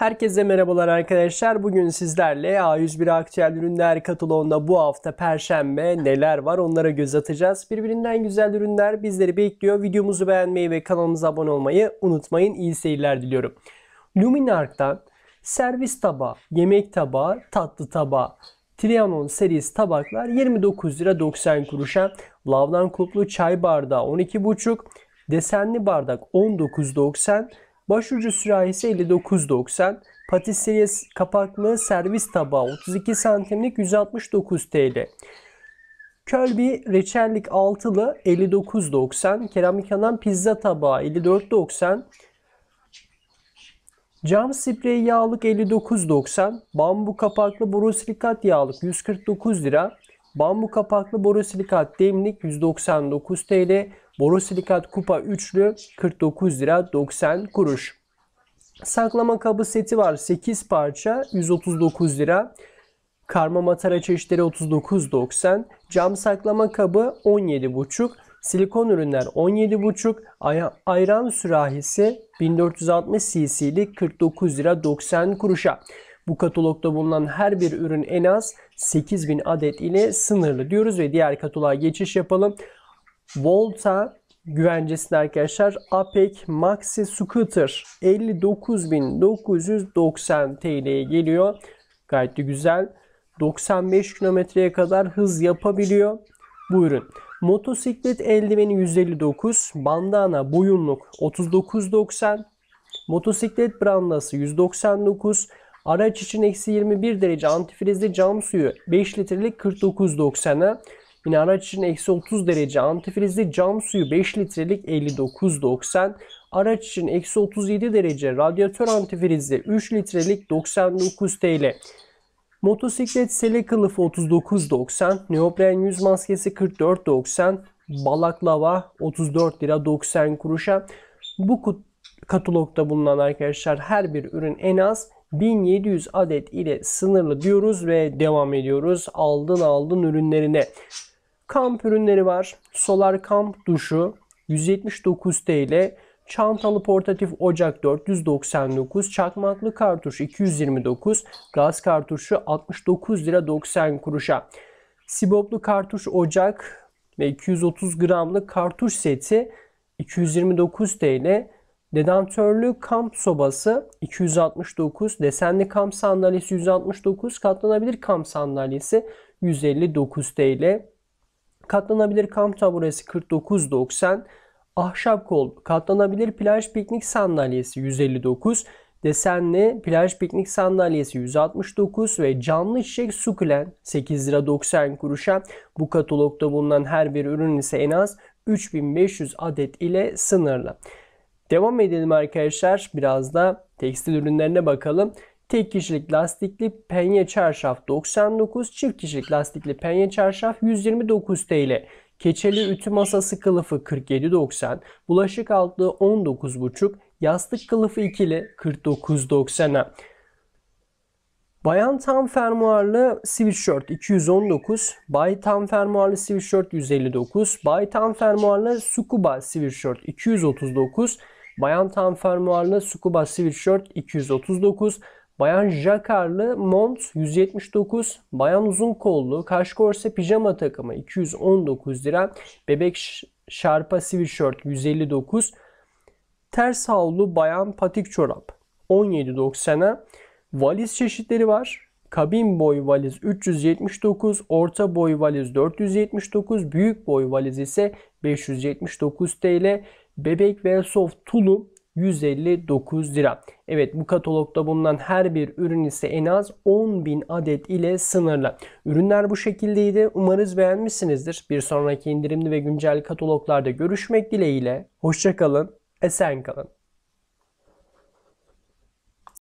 Herkese merhabalar arkadaşlar. Bugün sizlerle A101 Aktüel Ürünler kataloğunda bu hafta Perşembe neler var onlara göz atacağız. Birbirinden güzel ürünler bizleri bekliyor. Videomuzu beğenmeyi ve kanalımıza abone olmayı unutmayın. İyi seyirler diliyorum. Luminark'tan servis tabağı, yemek tabağı, tatlı tabağı, Trianon serisi tabaklar 29 lira 90 kuruşa. lavlan kulplu çay bardağı 12,5, desenli bardak 19,90 Başucu sürahisi 59.90. Patisserie kapaklı servis tabağı 32 santimlik 169 TL. Kölbi reçellik altılı 59.90. Keramik alan pizza tabağı 54.90. Cam sprey yağlık 59.90. Bambu kapaklı borosilikat yağlık 149 lira. Bambu kapaklı borosilikat demlik 199 TL. Borosilikat kupa üçlü 49 lira 90 kuruş. Saklama kabı seti var 8 parça 139 lira. Karma matara çeşitleri 39.90. Cam saklama kabı 17.5. Silikon ürünler 17.5. Ayran sürahisi 1460 cc'lik 49 lira 90 kuruşa. Bu katalogda bulunan her bir ürün en az 8000 adet ile sınırlı diyoruz ve diğer kataloğa geçiş yapalım. Volta güvencesine arkadaşlar APEC Maxi Scooter 59.990 TL'ye geliyor. Gayet de güzel. 95 kilometreye kadar hız yapabiliyor. Buyurun. ürün. Motosiklet eldiveni 159, bandana boyunluk 39.90, motosiklet brandası 199, araç için eksi 21 derece antifrizli cam suyu 5 litrelik 49.90'a, Yine araç için eksi 30 derece antifrizli cam suyu 5 litrelik 59.90. Araç için eksi 37 derece radyatör antifrizli 3 litrelik 99 TL. Motosiklet sele kılıfı 39.90, neopren yüz maskesi 44.90, balaklava 34 lira 90 kuruşa. Bu katalogda bulunan arkadaşlar her bir ürün en az 1700 adet ile sınırlı diyoruz ve devam ediyoruz aldın aldın ürünlerine. Kamp ürünleri var. Solar Kamp duşu 179 TL. Çantalı portatif ocak 499, çakmaklı kartuş 229, gaz kartuşu 69 lira 90 kuruşa. Siboplu kartuş ocak ve 230 gramlık kartuş seti 229 TL. Dedantörlü kamp sobası 269, desenli kamp sandalyesi 169, katlanabilir kamp sandalyesi 159 TL. Katlanabilir kamp taburesi 49.90. Ahşap kol katlanabilir plaj piknik sandalyesi 159. Desenli plaj piknik sandalyesi 169 ve canlı çiçek sukulen 8 lira 90 kuruşa. Bu katalogda bulunan her bir ürün ise en az 3500 adet ile sınırlı. Devam edelim arkadaşlar. Biraz da tekstil ürünlerine bakalım. Tek kişilik lastikli penye çarşaf 99, çift kişilik lastikli penye çarşaf 129 TL. Keçeli ütü masası kılıfı 47.90, bulaşık altlığı 19.5, yastık kılıfı ikili 49.90'a. Bayan tam fermuarlı sweatshirt 219, bay tam fermuarlı sweatshirt 159, bay tam fermuarlı scuba sweatshirt 239, bayan tam fermuarlı scuba sweatshirt 239, Bayan jakarlı mont 179, bayan uzun kollu, kaş korse pijama takımı 219 lira, bebek şarpa sweatshirt 159, ters havlu bayan patik çorap 17.90'a. Valiz çeşitleri var. Kabin boy valiz 379, orta boy valiz 479, büyük boy valiz ise 579 TL. Bebek ve soft tulum 159 lira. Evet bu katalogda bulunan her bir ürün ise en az 10.000 adet ile sınırlı. Ürünler bu şekildeydi. Umarız beğenmişsinizdir. Bir sonraki indirimli ve güncel kataloglarda görüşmek dileğiyle. Hoşçakalın, esen kalın.